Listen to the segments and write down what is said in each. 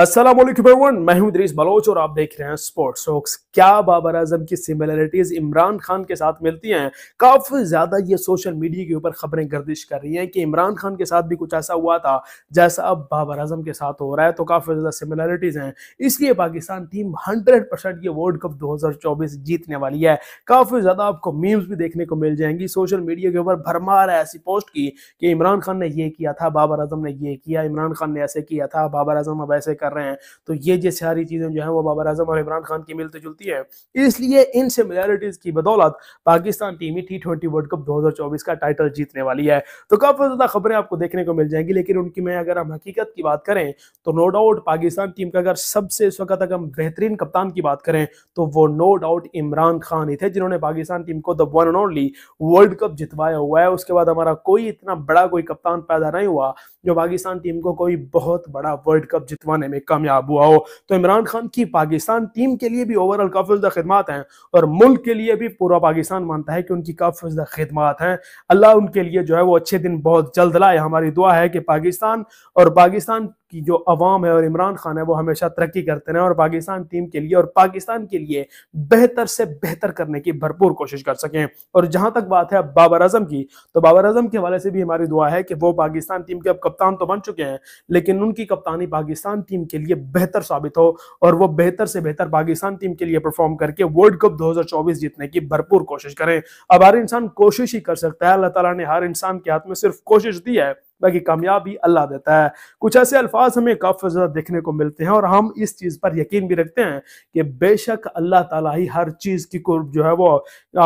Aslam everyone मैं हूं दरीस Bloch और आप देख रहे हैं स्पोर्ट्स होक्स क्या बाबर आजम की सिमिलरिटीज इमरान खान के साथ मिलती हैं काफ़ी ज़्यादा ये सोशल मीडिया के ऊपर खबरें गर्दिश कर रही हैं कि इमरान खान के साथ भी कुछ ऐसा हुआ था जैसा अब बाबर आजम के साथ हो रहा है तो काफ़ी ज़्यादा सिमिलरिटीज़ हैं इसलिए पाकिस्तान टीम हंड्रेड परसेंट ये वर्ल्ड कप दो जीतने वाली है काफ़ी ज़्यादा आपको मीम्स भी देखने को मिल जाएंगी सोशल मीडिया के ऊपर भरमार ऐसी पोस्ट की कि इमरान खान ने ये किया था बाबर आजम ने ये किया इमरान खान ने ऐसे किया था बाबर आजम अब ऐसे कर कर रहे हैं तो ये जो सारी चीज़ें जो है वो बाबर अजम और इमरान खान की मिलती जुलती है इसलिए इन सिमिलैरिटीज़ की बदौलत पाकिस्तान टीम ही टी ट्वेंटी वर्ल्ड कप 2024 का टाइटल जीतने वाली है तो काफ़ी ज़्यादा खबरें आपको देखने को मिल जाएंगी लेकिन उनकी मैं अगर हम हकीकत की बात करें तो नो डाउट पाकिस्तान टीम का अगर सबसे इस वक्त अगर हम बेहतरीन कप्तान की बात करें तो वो नो डाउट इमरान खान ही थे जिन्होंने पाकिस्तान टीम को the one and only world cup जितवाया हुआ है उसके बाद हमारा कोई इतना बड़ा कोई कप्तान पैदा नहीं हुआ जो पाकिस्तान टीम को कोई बहुत बड़ा वर्ल्ड कप जितवाने में कामयाब हुआ हो तो इमरान खान की पाकिस्तान टीम के लिए भी ओवरऑल काफी खदमात हैं और मुल्क के लिए भी पूरा पाकिस्तान मानता है कि उनकी काफी खदमात हैं अल्लाह उनके लिए जो है वो अच्छे दिन बहुत जल्द लाए हमारी दुआ है कि पाकिस्तान और पाकिस्तान की जो अवाम है और इमरान खान है वो हमेशा तरक्की करते रहें और पाकिस्तान टीम के लिए और पाकिस्तान के लिए बेहतर से बेहतर करने की भरपूर कोशिश कर सकें और जहां तक बात है अब बाबर आजम की तो बाबर आजम के हवाले से भी हमारी दुआ है कि वो पाकिस्तान टीम के अब कप्तान तो बन चुके हैं लेकिन उनकी कप्तानी पाकिस्तान टीम टीम के लिए बेहतर साबित हो और वो बेहतर से बेहतर पाकिस्तान टीम के लिए परफॉर्म करके वर्ल्ड कप 2024 जीतने की भरपूर कोशिश करें अब हर इंसान कोशिश ही कर सकता है अल्लाह तला ने हर इंसान के हाथ में सिर्फ कोशिश दी है बाकी कामयाबी अल्लाह देता है कुछ ऐसे अल्फाज हमें काफ़ी ज़्यादा देखने को मिलते हैं और हम इस चीज़ पर यकीन भी रखते हैं कि बेशक अल्लाह ताला ही हर चीज़ की जो है वो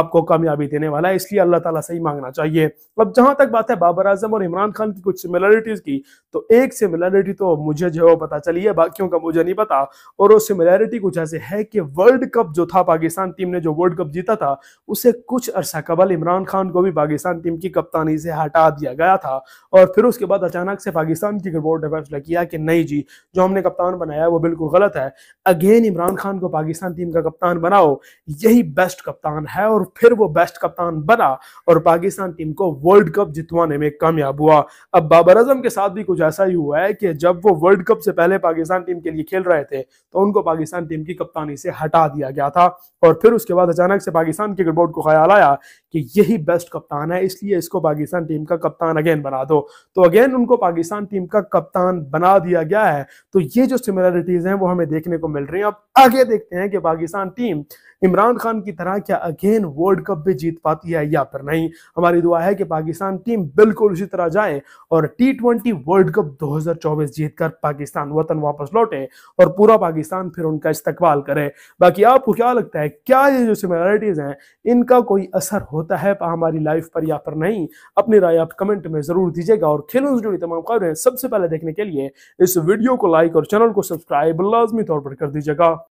आपको कामयाबी देने वाला है इसलिए अल्लाह ताला से ही मांगना चाहिए अब जहां तक बात है बाबर आजम और इमरान खान की कुछ सिमिलरिटीज़ की तो एक सिमिलरिटी तो मुझे जो है वो पता चली है बाकियों का मुझे नहीं पता और वो सिमिलैरिटी कुछ ऐसे है कि वर्ल्ड कप जो था पाकिस्तान टीम ने जो वर्ल्ड कप जीता था उसे कुछ अरसा कबल इमरान खान को भी पाकिस्तान टीम की कप्तानी से हटा दिया गया था और फिर फिर उसके बाद अचानक से पाकिस्तान क्रिकेट बोर्ड ने फैसला किया कि नहीं जी जो हमने कप्तान बनाया वो बिल्कुल गलत है अगेन इमरान खान को पाकिस्तान टीम का कप्तान बनाओ यही बेस्ट कप्तान है और फिर वो बेस्ट कप्तान बना और पाकिस्तान टीम को वर्ल्ड कप जितवाने में कामयाब हुआ अब बाबर अजम के साथ भी कुछ ऐसा ही हुआ है कि जब वो वर्ल्ड कप से पहले पाकिस्तान टीम के लिए खेल रहे थे तो उनको पाकिस्तान टीम की कप्तानी से हटा दिया गया था और फिर उसके बाद अचानक से पाकिस्तान क्रिकेट बोर्ड को ख्याल आया कि यही बेस्ट कप्तान है इसलिए इसको पाकिस्तान टीम का कप्तान अगेन बना दो तो अगेन उनको पाकिस्तान टीम का कप्तान बना दिया गया है तो ये जो सिमिलरिटीज हैं वो हमें देखने को मिल रही है अब आगे देखते हैं कि पाकिस्तान टीम इमरान खान की तरह क्या अगेन वर्ल्ड कप भी जीत पाती है या फिर नहीं हमारी दुआ है कि पाकिस्तान टीम बिल्कुल उसी तरह जाए और टी ट्वेंटी वर्ल्ड कप 2024 जीतकर पाकिस्तान वतन वापस लौटे और पूरा पाकिस्तान फिर उनका इस्तकबाल करे बाकी आपको क्या लगता है क्या ये जो सिमिलरिटीज हैं इनका कोई असर होता है हमारी लाइफ पर या फिर नहीं अपनी राय आप कमेंट में जरूर दीजिएगा और खेलों से जुड़ी तमाम खबरें सबसे पहले देखने के लिए इस वीडियो को लाइक और चैनल को सब्सक्राइब लाजमी तौर पर कर दीजिएगा